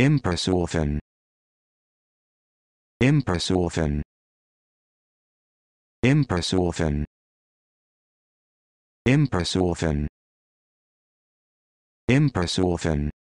Impressorthen. Impressorthen. Impressorthen. Impressorthen. Impressorthen.